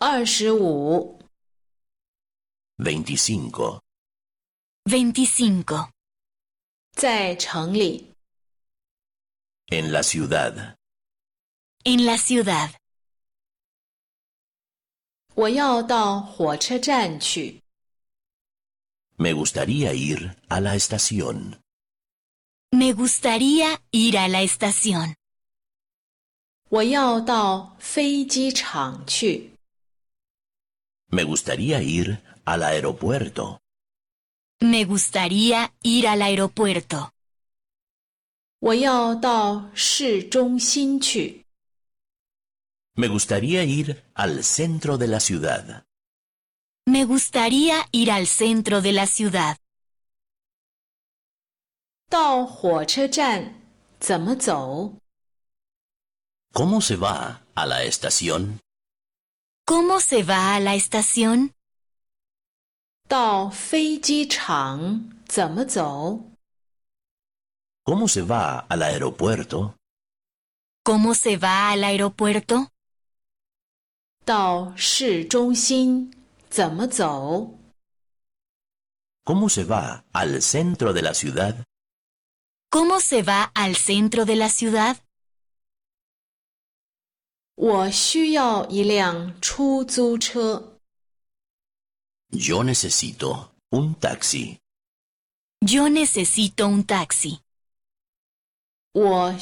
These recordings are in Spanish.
25 25, 25. 在城里 en la ciudad, En la ciudad. Me gustaría ir a la estación, Me gustaría ir a la estación. 我要到飞机场去。me gustaría ir al aeropuerto. Me gustaría ir al aeropuerto. Me gustaría ir al centro de la ciudad. Me gustaría ir al centro de la ciudad. ¿Cómo se va a la estación? ¿Cómo se va a la estación? ¿Cómo se va al aeropuerto? ¿Cómo se va al aeropuerto? ¿Cómo se va al centro de la ciudad? ¿Cómo se va al centro de la ciudad? Yo necesito un taxi. Yo necesito un taxi. Yo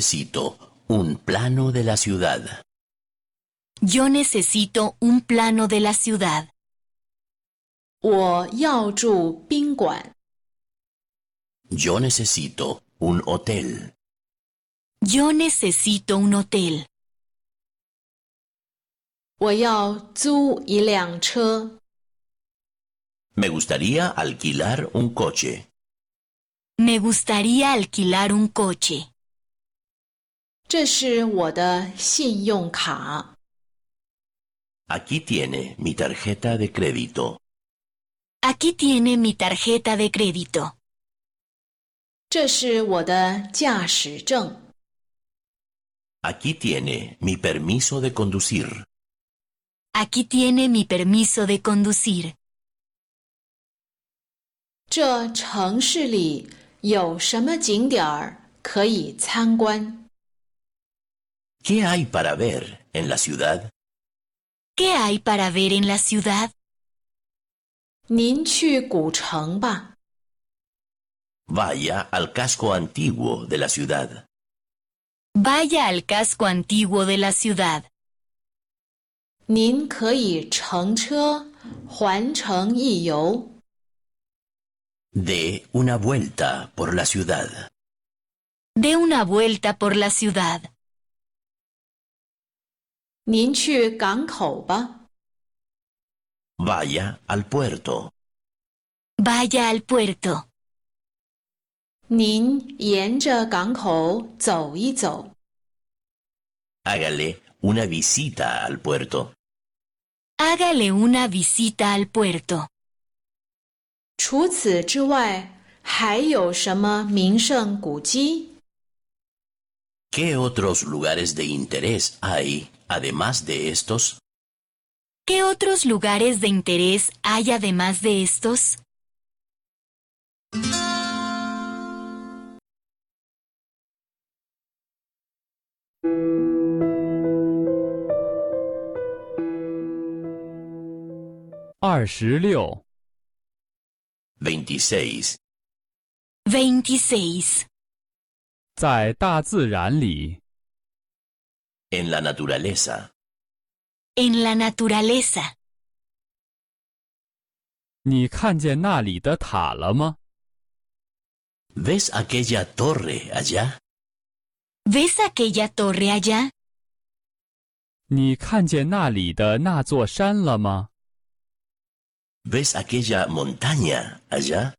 necesito un plano de la ciudad. Yo necesito un plano de la ciudad. 我要住宾馆。yo necesito un hotel. Yo necesito un hotel. Me gustaría alquilar un coche. Me gustaría alquilar un coche. Aquí tiene mi tarjeta de crédito. Aquí tiene mi tarjeta de crédito. Aquí tiene mi permiso de conducir. Aquí tiene mi permiso de conducir. ¿Qué hay para ver en la ciudad? ¿Qué hay para ver en la ciudad? 您去古城吧。Vaya al casco antiguo de la ciudad. Vaya al casco antiguo de la ciudad. de una vuelta por la ciudad. De una vuelta por la ciudad. vaya al puerto. Vaya al puerto. HÁGALE una visita al puerto. Hágale una visita al puerto. ¿QUÉ otros lugares de interés hay además de estos? ¿Qué otros lugares de interés hay además de estos? 二十六 v e n t i s e n t s i 在大自然里，en la naturaleza，en la naturaleza。你看见那里的塔了吗？Ves aquella torre allá？¿Ves aquella torre allá? ¿Ves aquella montaña allá?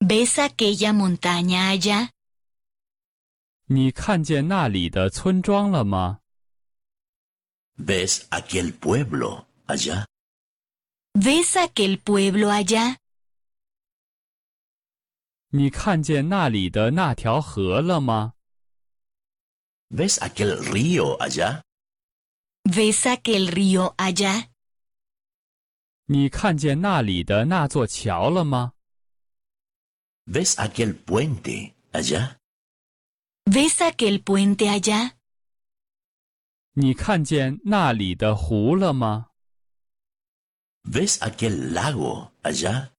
¿Ves aquella montaña allá? ¿Ves aquel pueblo allá? ¿Ves aquel pueblo allá? 你看见那里的那条河了吗？¿Ves aquel río allá? ¿Ves aquel río allá? ¿Ves aquel puente allá? ¿Ves aquel puente allá? ¿Ves aquel lago allá?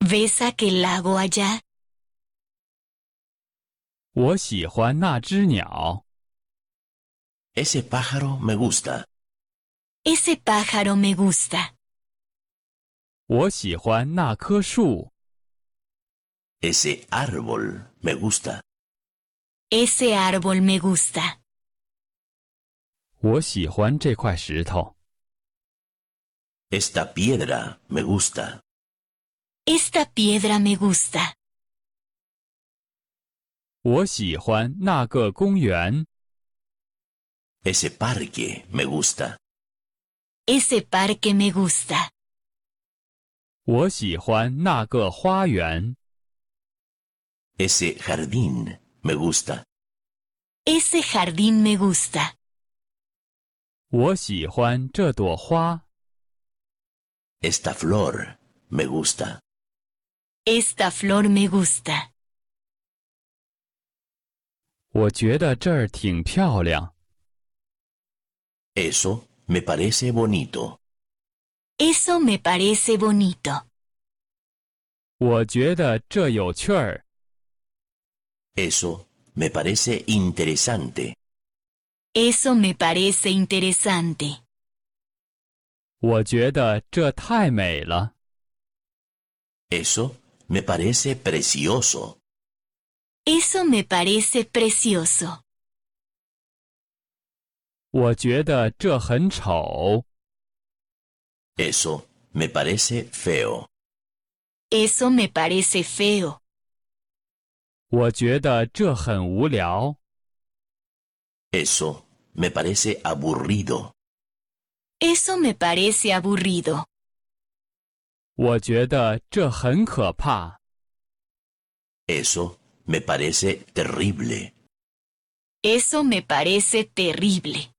¿Ves aquel lago allá? 我喜欢那只鸟。ese pájaro me gusta. ese pájaro me gusta. 我喜欢那棵树。ese árbol me gusta. ese árbol me gusta. 我喜欢这块石头。esta piedra me gusta. esta piedra me gusta. 我喜欢那个公园。ese parque me gusta. ese parque me gusta. 我喜欢那个花园。ese jardín me gusta. ese jardín me gusta. 我喜欢这朵花。esta flor me gusta. esta flor me gusta. 我觉得这儿挺漂亮。eso me parece bonito eso me parece bonito 我觉得这有趣儿。eso me parece interesante eso me parece interesante 我觉得这太美了。eso me parece precioso Eso me parece precioso. eso me parece feo. Eso me parece feo. Eso me parece aburrido. Eso me parece aburrido. eso me parece terrible. Eso me parece terrible.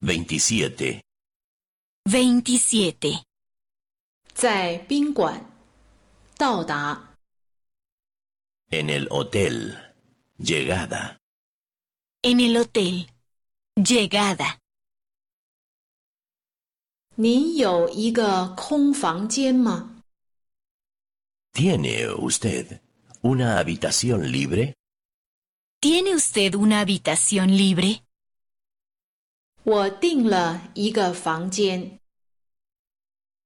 Veintisiete. Veintisiete. En el hotel. Llegada. En el hotel. Llegada. Ma. ¿Tiene usted una habitación libre? ¿Tiene usted una habitación libre?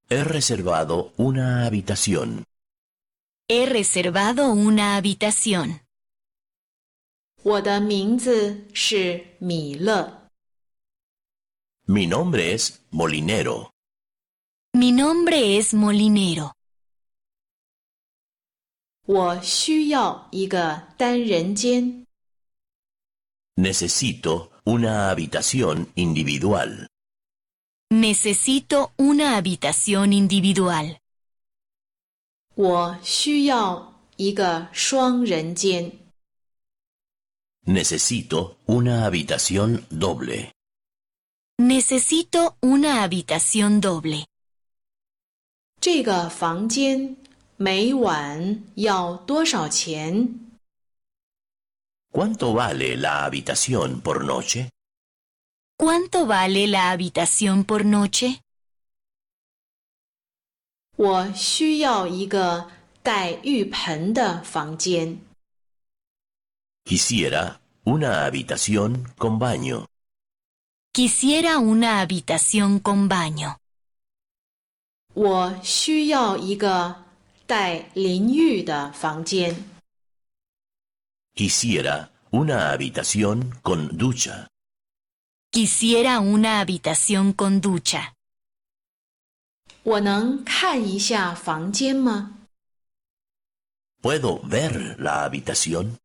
He reservado una habitación. He reservado una habitación. Mi nombre es Molinero. Mi nombre es Molinero. Necesito una habitación individual. Necesito una habitación individual. Necesito una habitación doble. Necesito una habitación doble. ¿Cuánto vale la habitación por noche? ¿Cuánto vale la habitación por noche? Quisiera una habitación con baño. Quisiera una habitación con baño. Quisiera una habitación con ducha. Quisiera una habitación con ducha. Puedo ver la habitación?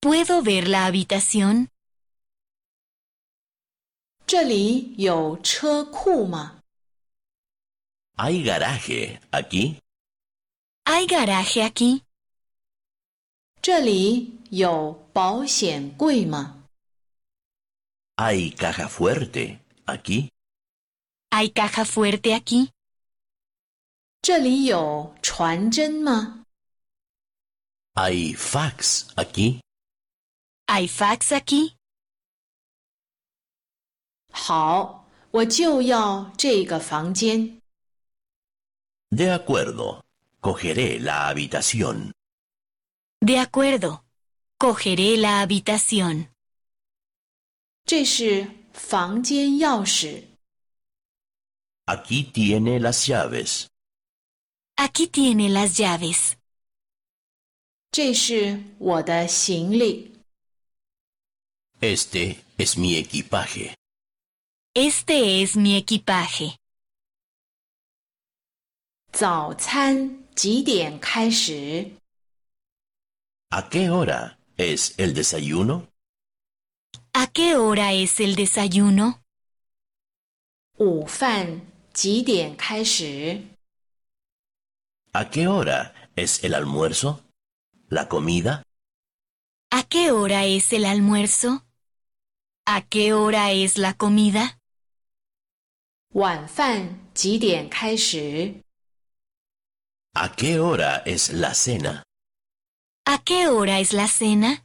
¿Puedo ver la habitación? ¿Hay garaje aquí? ¿Hay garaje aquí? ¿Hay caja fuerte aquí? ¿Hay caja fuerte aquí? ¿Hay fax aquí. ¿Hay fax aquí? De acuerdo, cogeré la habitación. De acuerdo, cogeré la habitación. 这是房间钥匙。Aquí tiene las llaves. Aquí tiene las llaves. Este es mi equipaje. Este es mi equipaje. Este ¿A qué hora es el desayuno? ¿A qué hora es el desayuno? a qué hora es el almuerzo? ¿La comida? ¿A qué hora es el almuerzo? ¿A qué hora es la comida? a qué hora es la cena? ¿A qué hora es la cena?